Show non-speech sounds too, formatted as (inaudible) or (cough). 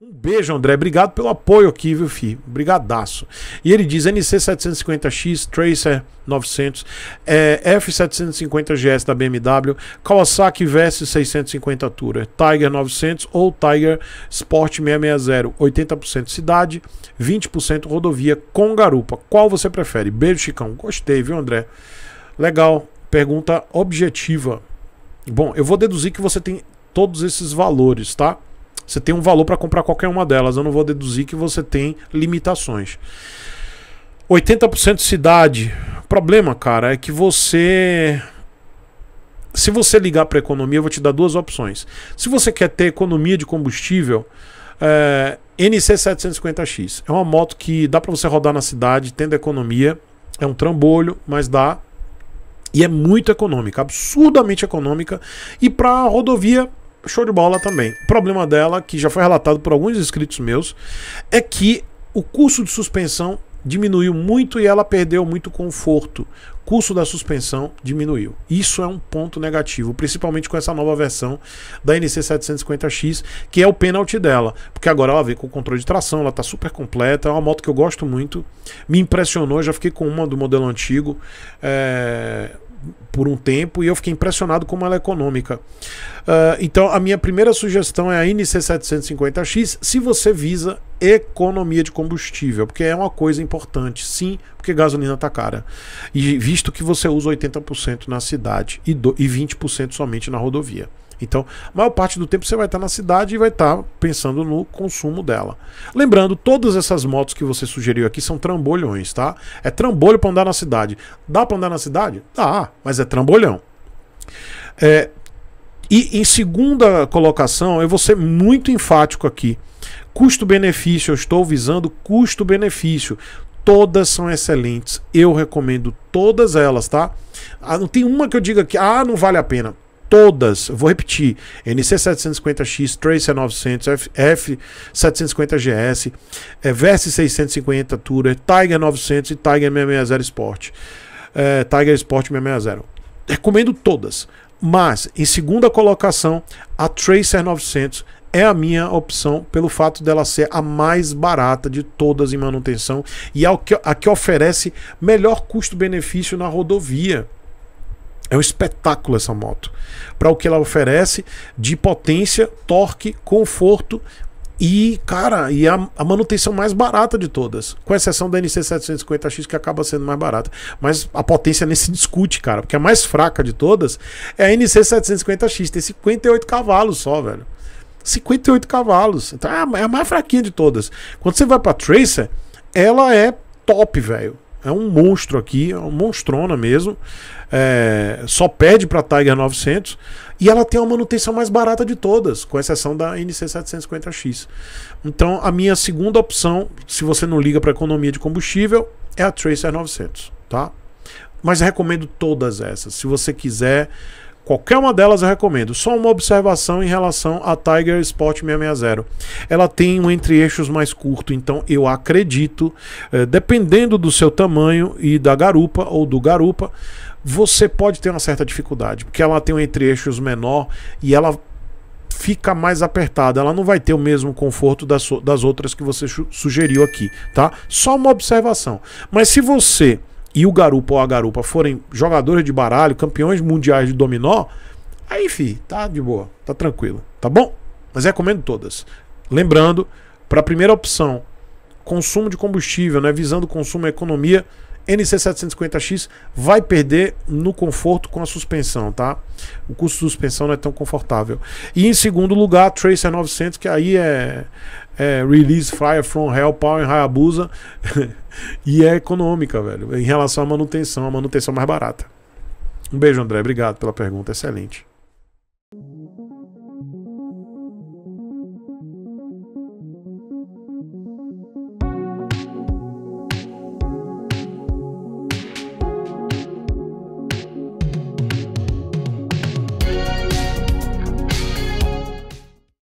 Um beijo, André. Obrigado pelo apoio aqui, viu, fi? Brigadaço. E ele diz NC750X, Tracer 900, é, F750GS da BMW, Kawasaki VS 650 Tourer, Tiger 900 ou Tiger Sport 660, 80% cidade, 20% rodovia com garupa. Qual você prefere? Beijo, Chicão. Gostei, viu, André? Legal. Pergunta objetiva. Bom, eu vou deduzir que você tem todos esses valores, tá? Você tem um valor para comprar qualquer uma delas. Eu não vou deduzir que você tem limitações. 80% cidade. O problema, cara, é que você. Se você ligar para economia, eu vou te dar duas opções. Se você quer ter economia de combustível, é... NC750X é uma moto que dá para você rodar na cidade, tendo economia. É um trambolho, mas dá. E é muito econômica, absurdamente econômica. E para rodovia show de bola também. O problema dela, que já foi relatado por alguns inscritos meus, é que o curso de suspensão diminuiu muito e ela perdeu muito conforto. O custo da suspensão diminuiu. Isso é um ponto negativo, principalmente com essa nova versão da NC750X, que é o pênalti dela, porque agora ela vem com o controle de tração, ela está super completa, é uma moto que eu gosto muito, me impressionou, já fiquei com uma do modelo antigo. É por um tempo e eu fiquei impressionado como ela é econômica. Uh, então, a minha primeira sugestão é a NC750X, se você visa economia de combustível, porque é uma coisa importante, sim, porque gasolina está cara. E visto que você usa 80% na cidade e, do, e 20% somente na rodovia. Então, a maior parte do tempo você vai estar na cidade e vai estar pensando no consumo dela. Lembrando, todas essas motos que você sugeriu aqui são trambolhões, tá? É trambolho para andar na cidade. Dá para andar na cidade? Dá, mas é trambolhão. É, e em segunda colocação, eu vou ser muito enfático aqui. Custo-benefício, eu estou visando custo-benefício. Todas são excelentes. Eu recomendo todas elas, tá? Ah, não tem uma que eu diga que ah, não vale a pena todas, vou repetir, NC750X, Tracer 900, F750GS, Verse 650 Tourer, Tiger 900 e Tiger 660 Sport. É, Tiger Sport 660. Recomendo todas, mas em segunda colocação, a Tracer 900 é a minha opção pelo fato dela ser a mais barata de todas em manutenção e a é que, a que oferece melhor custo-benefício na rodovia. É um espetáculo essa moto. Para o que ela oferece de potência, torque, conforto e, cara, e a, a, manutenção mais barata de todas. Com exceção da NC750X, que acaba sendo mais barata. Mas a potência nem se discute, cara. Porque a mais fraca de todas é a NC750X. Tem 58 cavalos só, velho. 58 cavalos. Então é a, é a mais fraquinha de todas. Quando você vai a Tracer, ela é top, velho. É um monstro aqui, é uma monstrona mesmo. É, só pede para a Tiger 900 e ela tem uma manutenção mais barata de todas, com exceção da NC750X. Então, a minha segunda opção, se você não liga para economia de combustível, é a Tracer 900, tá? Mas recomendo todas essas. Se você quiser Qualquer uma delas eu recomendo. Só uma observação em relação à Tiger Sport 660. Ela tem um entre-eixos mais curto, então eu acredito, eh, dependendo do seu tamanho e da garupa ou do garupa, você pode ter uma certa dificuldade, porque ela tem um entre-eixos menor e ela fica mais apertada, ela não vai ter o mesmo conforto das, das outras que você sugeriu aqui, tá? Só uma observação. Mas se você e o garupa ou a garupa forem jogadores de baralho, campeões mundiais de dominó, aí, fi, tá de boa, tá tranquilo, tá bom? Mas recomendo todas. Lembrando, para a primeira opção, consumo de combustível, né, visando consumo e economia, NC750X vai perder no conforto com a suspensão, tá? O custo de suspensão não é tão confortável. E em segundo lugar, a Tracer 900, que aí é, é Release Fire From Hell, Power Hayabusa. (laughs) e é econômica, velho, em relação à manutenção, a manutenção mais barata. Um beijo, André. Obrigado pela pergunta. Excelente.